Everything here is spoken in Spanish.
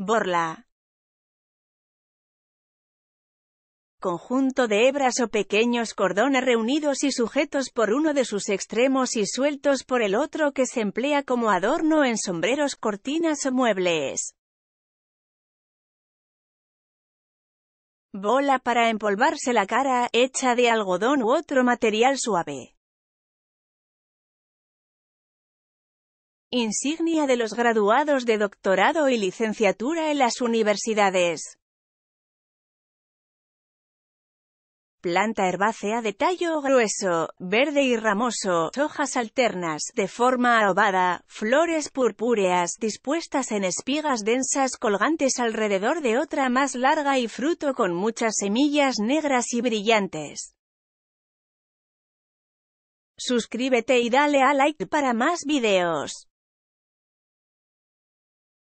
Borla. Conjunto de hebras o pequeños cordones reunidos y sujetos por uno de sus extremos y sueltos por el otro que se emplea como adorno en sombreros, cortinas o muebles. Bola para empolvarse la cara, hecha de algodón u otro material suave. Insignia de los graduados de doctorado y licenciatura en las universidades. Planta herbácea de tallo grueso, verde y ramoso, hojas alternas, de forma ovada, flores purpúreas dispuestas en espigas densas colgantes alrededor de otra más larga y fruto con muchas semillas negras y brillantes. Suscríbete y dale a like para más videos.